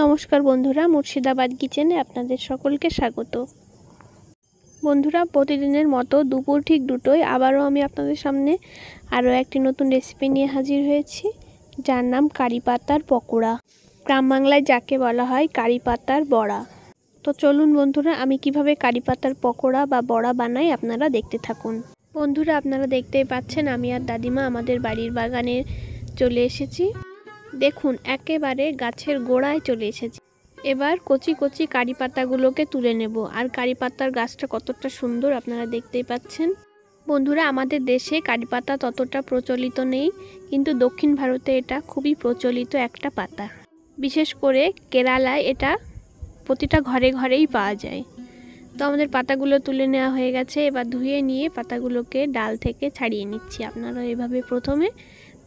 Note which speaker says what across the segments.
Speaker 1: নমস্কার বন্ধুরা মুর্শিদাবাদ কিচেনে আপনাদের সকলকে স্বাগত বন্ধুরা প্রতিদিনের মতো দুপুর ঠিক দুটোই আবারও আমি আপনাদের সামনে আরও একটি নতুন রেসিপি নিয়ে হাজির হয়েছি যার নাম কারি পাতার পকোড়া গ্রাম বাংলায় যাকে বলা হয় কারি পাতার বড়া তো চলুন বন্ধুরা আমি কিভাবে কারি পাতার পকোড়া বা বড়া বানাই আপনারা দেখতে থাকুন বন্ধুরা আপনারা দেখতেই পাচ্ছেন আমি আর দাদিমা আমাদের বাড়ির বাগানে চলে এসেছি দেখুন একেবারে গাছের গোড়ায় চলে এসেছে এবার কচি কচি কারি পাতাগুলোকে তুলে নেব আর কারি পাতার গাছটা কতটা সুন্দর আপনারা দেখতেই পাচ্ছেন বন্ধুরা আমাদের দেশে কারি পাতা ততটা প্রচলিত নেই কিন্তু দক্ষিণ ভারতে এটা খুবই প্রচলিত একটা পাতা বিশেষ করে কেরালায় এটা প্রতিটা ঘরে ঘরেই পাওয়া যায় তো আমাদের পাতাগুলো তুলে নেওয়া হয়ে গেছে এবার ধুয়ে নিয়ে পাতাগুলোকে ডাল থেকে ছাড়িয়ে নিচ্ছি আপনারা এভাবে প্রথমে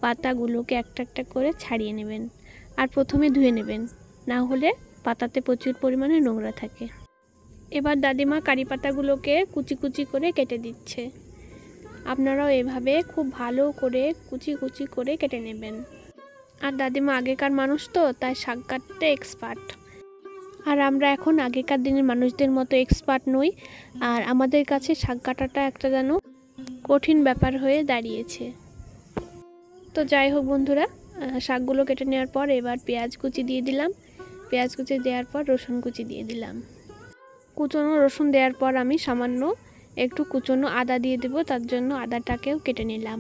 Speaker 1: পাতাগুলোকে একটা একটা করে ছাড়িয়ে নেবেন আর প্রথমে ধুয়ে নেবেন না হলে পাতাতে প্রচুর পরিমাণে নোংরা থাকে এবার দাদিমা কারি পাতাগুলোকে কুচি কুচি করে কেটে দিচ্ছে আপনারাও এভাবে খুব ভালো করে কুচি কুচি করে কেটে নেবেন আর দাদিমা আগেকার মানুষ তো তাই শাক কাটতে এক্সপার্ট আর আমরা এখন আগেকার দিনের মানুষদের মতো এক্সপার্ট নই আর আমাদের কাছে শাক কাটাটা একটা যেন কঠিন ব্যাপার হয়ে দাঁড়িয়েছে তো যাই হোক বন্ধুরা শাকগুলো কেটে নেওয়ার পর এবার পেঁয়াজ কুচি দিয়ে দিলাম পেঁয়াজ কুচি দেওয়ার পর রসুন কুচি দিয়ে দিলাম কুচনো রসুন দেওয়ার পর আমি সামান্য একটু কুচনো আদা দিয়ে দেব তার জন্য আদাটাকেও কেটে নিলাম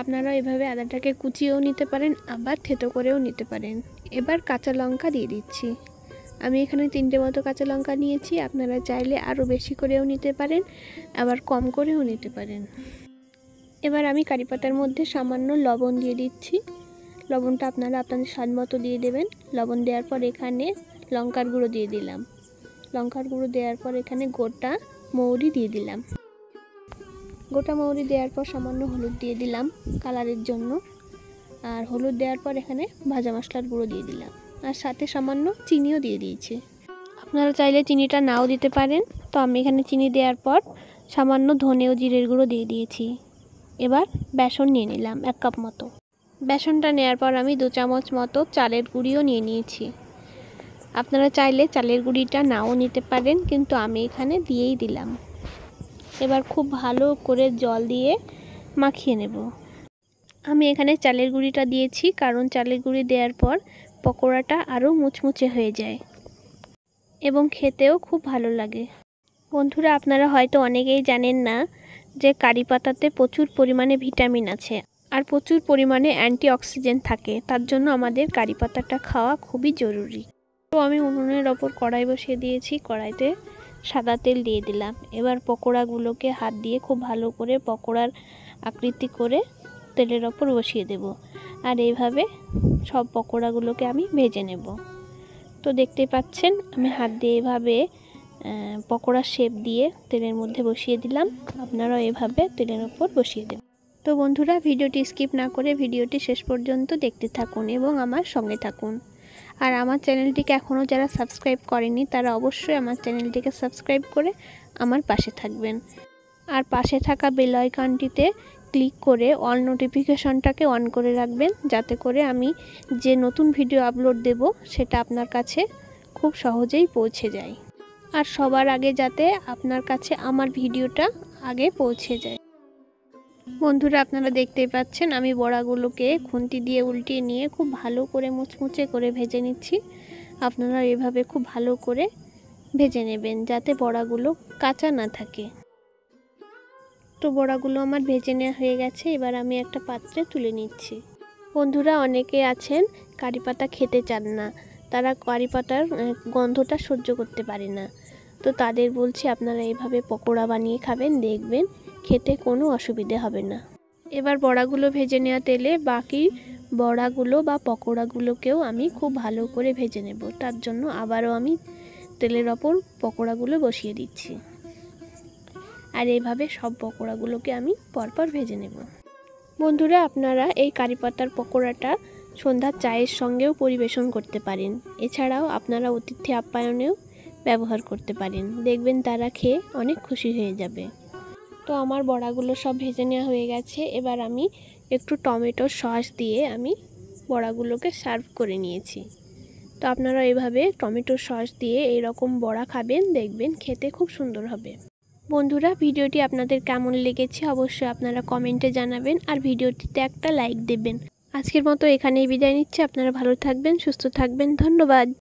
Speaker 1: আপনারা এভাবে আদাটাকে কুচিয়েও নিতে পারেন আবার থেতো করেও নিতে পারেন এবার কাঁচা লঙ্কা দিয়ে দিচ্ছি আমি এখানে তিনটে মতো কাঁচা লঙ্কা নিয়েছি আপনারা চাইলে আরও বেশি করেও নিতে পারেন আবার কম করেও নিতে পারেন এবার আমি কারি পাতার মধ্যে সামান্য লবণ দিয়ে দিচ্ছি লবণটা আপনারা আপনাদের স্বাদ মতো দিয়ে দেবেন লবণ দেওয়ার পর এখানে লঙ্কার গুঁড়ো দিয়ে দিলাম লঙ্কার গুঁড়ো দেওয়ার পর এখানে গোটা মৌরি দিয়ে দিলাম গোটা মৌরি দেওয়ার পর সামান্য হলুদ দিয়ে দিলাম কালারের জন্য আর হলুদ দেওয়ার পর এখানে ভাজা মশলার গুঁড়ো দিয়ে দিলাম আর সাথে সামান্য চিনিও দিয়ে দিয়েছি আপনারা চাইলে চিনিটা নাও দিতে পারেন তো আমি এখানে চিনি দেওয়ার পর সামান্য ধনেও জিরের গুঁড়ো দিয়ে দিয়েছি এবার বেসন নিয়ে নিলাম এক কাপ মতো বেসনটা নেওয়ার পর আমি দু চামচ মতো চালের গুঁড়িও নিয়ে নিয়েছি আপনারা চাইলে চালের গুঁড়িটা নাও নিতে পারেন কিন্তু আমি এখানে দিয়েই দিলাম এবার খুব ভালো করে জল দিয়ে মাখিয়ে নেব আমি এখানে চালের গুঁড়িটা দিয়েছি কারণ চালের গুঁড়ি দেওয়ার পর পকোড়াটা আরও মুচমুচে হয়ে যায় এবং খেতেও খুব ভালো লাগে বন্ধুরা আপনারা হয়তো অনেকেই জানেন না যে কারি পাতাতে প্রচুর পরিমাণে ভিটামিন আছে আর প্রচুর পরিমাণে অ্যান্টিঅক্সিডেন্ট থাকে তার জন্য আমাদের কারি পাতাটা খাওয়া খুবই জরুরি তো আমি উনুনের ওপর কড়াই বসিয়ে দিয়েছি কড়াইতে সাদা তেল দিয়ে দিলাম এবার পকোড়াগুলোকে হাত দিয়ে খুব ভালো করে পকোড়ার আকৃতি করে তেলের ওপর বসিয়ে দেব আর এইভাবে সব পকোড়াগুলোকে আমি ভেজে নেব তো দেখতে পাচ্ছেন আমি হাত দিয়ে এভাবে পকোড়া শেপ দিয়ে তেলের মধ্যে বসিয়ে দিলাম আপনারাও এভাবে তেলের উপর বসিয়ে দেবেন তো বন্ধুরা ভিডিওটি স্কিপ না করে ভিডিওটি শেষ পর্যন্ত দেখতে থাকুন এবং আমার সঙ্গে থাকুন আর আমার চ্যানেলটিকে এখনও যারা সাবস্ক্রাইব করেনি তারা অবশ্যই আমার চ্যানেলটিকে সাবস্ক্রাইব করে আমার পাশে থাকবেন আর পাশে থাকা বেল আইকনটিতে ক্লিক করে অল নোটিফিকেশনটাকে অন করে রাখবেন যাতে করে আমি যে নতুন ভিডিও আপলোড দেব সেটা আপনার কাছে খুব সহজেই পৌঁছে যায় আর সবার আগে যাতে আপনার কাছে আমার ভিডিওটা আগে পৌঁছে যায় বন্ধুরা আপনারা দেখতেই পাচ্ছেন আমি বড়াগুলোকে খুন্তি দিয়ে উল্টিয়ে নিয়ে খুব ভালো করে মুচমুচে করে ভেজে নিচ্ছি আপনারা এভাবে খুব ভালো করে ভেজে নেবেন যাতে বড়াগুলো কাঁচা না থাকে তো বড়াগুলো আমার ভেজে নেওয়া হয়ে গেছে এবার আমি একটা পাত্রে তুলে নিচ্ছি বন্ধুরা অনেকে আছেন কারি পাতা খেতে চান না তারা কারি পাতার গন্ধটা সহ্য করতে পারে না তো তাদের বলছি আপনারা এইভাবে পকোড়া বানিয়ে খাবেন দেখবেন খেতে কোনো অসুবিধে হবে না এবার বড়াগুলো ভেজে নেওয়া তেলে বাকি বড়াগুলো বা পকোড়াগুলোকেও আমি খুব ভালো করে ভেজে নেব তার জন্য আবারও আমি তেলের ওপর পকোড়াগুলো বসিয়ে দিচ্ছি আর এইভাবে সব পকোড়াগুলোকে আমি পরপর ভেজে নেব বন্ধুরা আপনারা এই কারি পাতার পকোড়াটা সন্ধ্যার চায়ের সঙ্গেও পরিবেশন করতে পারেন এছাড়াও আপনারা অতিথি আপ্যায়নেও ব্যবহার করতে পারেন দেখবেন তারা খেয়ে অনেক খুশি হয়ে যাবে তো আমার বড়াগুলো সব ভেজে নেওয়া হয়ে গেছে এবার আমি একটু টমেটো সস দিয়ে আমি বড়াগুলোকে সার্ভ করে নিয়েছি তো আপনারা এভাবে টমেটো সস দিয়ে এরকম বড়া খাবেন দেখবেন খেতে খুব সুন্দর হবে বন্ধুরা ভিডিওটি আপনাদের কেমন লেগেছে অবশ্যই আপনারা কমেন্টে জানাবেন আর ভিডিওটিতে একটা লাইক দেবেন আজকের মতো এখানেই বিদায় নিচ্ছি আপনারা ভালো থাকবেন সুস্থ থাকবেন ধন্যবাদ